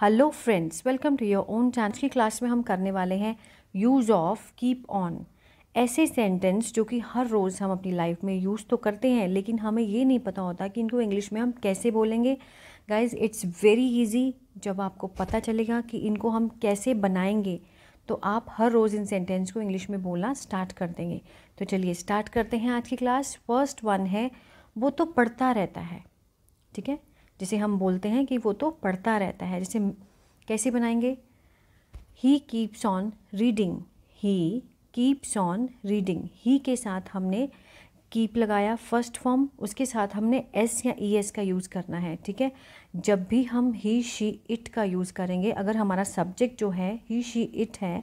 Hello friends welcome to your own chance की class में हम करने वाले हैं यूज़ ऑफ कीप ऑन ऐसे सेंटेंस जो कि हर रोज़ हम अपनी लाइफ में यूज़ तो करते हैं लेकिन हमें ये नहीं पता होता कि इनको इंग्लिश में हम कैसे बोलेंगे गाइज इट्स वेरी इजी जब आपको पता चलेगा कि इनको हम कैसे बनाएंगे तो आप हर रोज़ इन सेंटेंस को इंग्लिश में बोलना स्टार्ट कर देंगे तो चलिए स्टार्ट करते हैं आज की क्लास फर्स्ट वन है वो तो पढ़ता रहता है ठीक है जिसे हम बोलते हैं कि वो तो पढ़ता रहता है जैसे कैसे बनाएंगे he keeps on reading he keeps on reading he के साथ हमने कीप लगाया फर्स्ट फॉर्म उसके साथ हमने एस या ई e एस का यूज़ करना है ठीक है जब भी हम ही शी इट का यूज़ करेंगे अगर हमारा सब्जेक्ट जो है ही शी इट है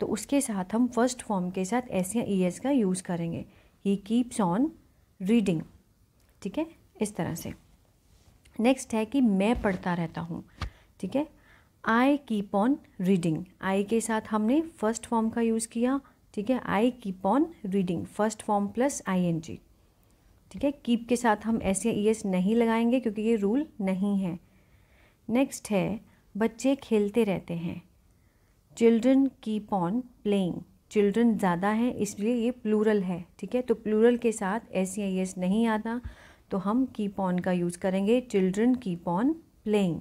तो उसके साथ हम फर्स्ट फॉर्म के साथ एस या ई e एस का यूज़ करेंगे ही कीप्स ऑन रीडिंग ठीक है इस तरह से नेक्स्ट है कि मैं पढ़ता रहता हूँ ठीक है I keep on reading I के साथ हमने फर्स्ट फॉर्म का यूज़ किया ठीक है I keep on reading first form plus I N G ठीक है कीप के साथ हम एस या ई e एस नहीं लगाएंगे क्योंकि ये रूल नहीं है नेक्स्ट है बच्चे खेलते रहते हैं children keep on playing children ज़्यादा हैं इसलिए ये प्लूरल है ठीक है तो प्लूरल के साथ एस या ई e एस नहीं आता तो हम कीप ऑन का यूज़ करेंगे children keep on playing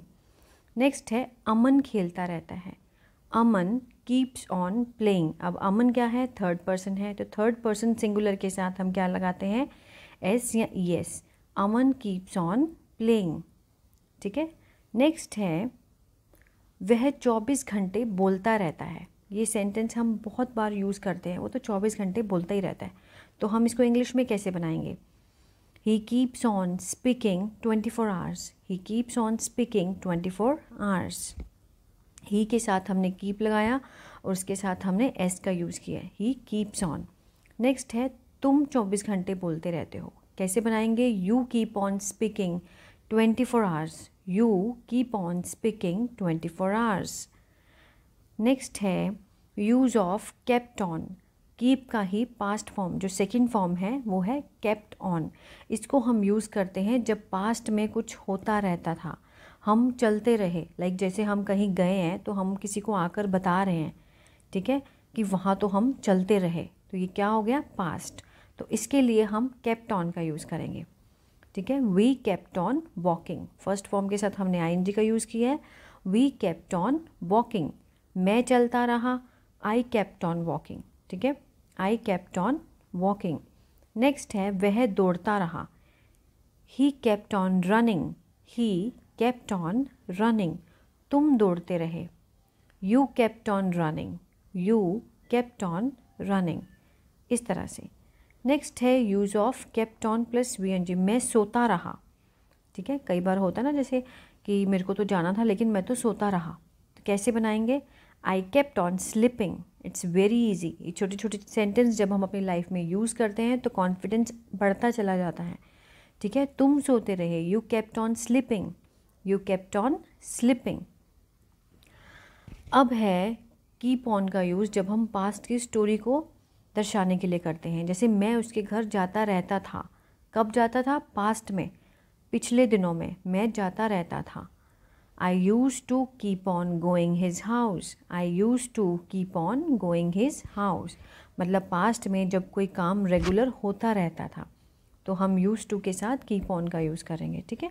next है अमन खेलता रहता है अमन कीप्स ऑन प्लेइंग अब अमन क्या है थर्ड पर्सन है तो थर्ड पर्सन सिंगुलर के साथ हम क्या लगाते हैं एस या E e S Aman keeps on playing ठीक है नेक्स्ट है वह चौबीस घंटे बोलता रहता है ये सेंटेंस हम बहुत बार यूज़ करते हैं वो तो चौबीस घंटे बोलता ही रहता है तो हम इसको इंग्लिश में कैसे बनाएंगे He keeps on speaking 24 hours. He keeps on speaking 24 hours. ही के साथ हमने कीप लगाया और उसके साथ हमने एस का यूज़ किया ही कीप्स ऑन नेक्स्ट है तुम 24 घंटे बोलते रहते हो कैसे बनाएंगे you keep on speaking 24 hours you keep on speaking 24 hours next है यूज़ ऑफ कैप्टॉन कीप का ही पास्ट फॉर्म जो सेकंड फॉर्म है वो है केप्ट ऑन इसको हम यूज़ करते हैं जब पास्ट में कुछ होता रहता था हम चलते रहे लाइक जैसे हम कहीं गए हैं तो हम किसी को आकर बता रहे हैं ठीक है कि वहाँ तो हम चलते रहे तो ये क्या हो गया पास्ट तो इसके लिए हम केप्ट ऑन का यूज़ करेंगे ठीक है we kept on walking first form के साथ हमने आई का यूज़ किया है वी केप्ट ऑन वॉकिंग मैं चलता रहा आई केप्ट ऑन वॉकिंग ठीक है I kept on walking next है वह दौड़ता रहा he kept on running he kept on running तुम दौड़ते रहे you kept on running you kept on running इस तरह से नेक्स्ट है use of kept on plus V N G मैं सोता रहा ठीक है कई बार होता है ना जैसे कि मेरे को तो जाना था लेकिन मैं तो सोता रहा तो कैसे बनाएंगे I kept on sleeping it's very easy ये छोटे छोटे सेंटेंस जब हम अपनी लाइफ में यूज़ करते हैं तो कॉन्फिडेंस बढ़ता चला जाता है ठीक है तुम सोते रहे you kept on sleeping you kept on sleeping अब है कीप ऑन का यूज़ जब हम पास्ट की स्टोरी को दर्शाने के लिए करते हैं जैसे मैं उसके घर जाता रहता था कब जाता था पास्ट में पिछले दिनों में मैं जाता रहता था I used to keep on going his house. I used to keep on going his house. मतलब पास्ट में जब कोई काम रेगुलर होता रहता था तो हम यूज़ टू के साथ कीप ऑन का यूज़ करेंगे ठीक है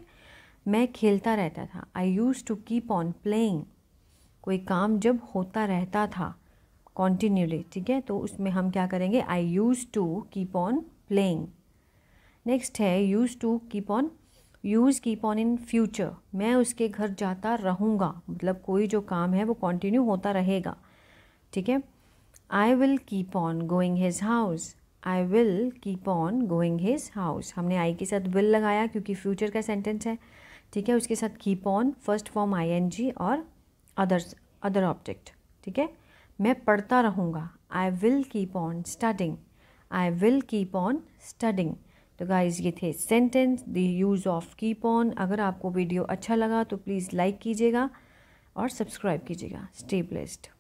मैं खेलता रहता था I use to keep on playing कोई काम जब होता रहता था कॉन्टीन्यूली ठीक है तो उसमें हम क्या करेंगे I use to keep on playing next है use to keep on use keep on in future मैं उसके घर जाता रहूँगा मतलब कोई जो काम है वो कंटिन्यू होता रहेगा ठीक है I will keep on going his house I will keep on going his house हमने आई के साथ विल लगाया क्योंकि फ्यूचर का सेंटेंस है ठीक है उसके साथ keep on first form I N G और अदर्स अदर ऑब्जेक्ट ठीक है मैं पढ़ता रहूँगा I will keep on studying I will keep on studying तो गाइज़ ये थे sentence the use of keep on अगर आपको वीडियो अच्छा लगा तो प्लीज़ लाइक कीजिएगा और सब्सक्राइब कीजिएगा स्टे ब्लेस्ड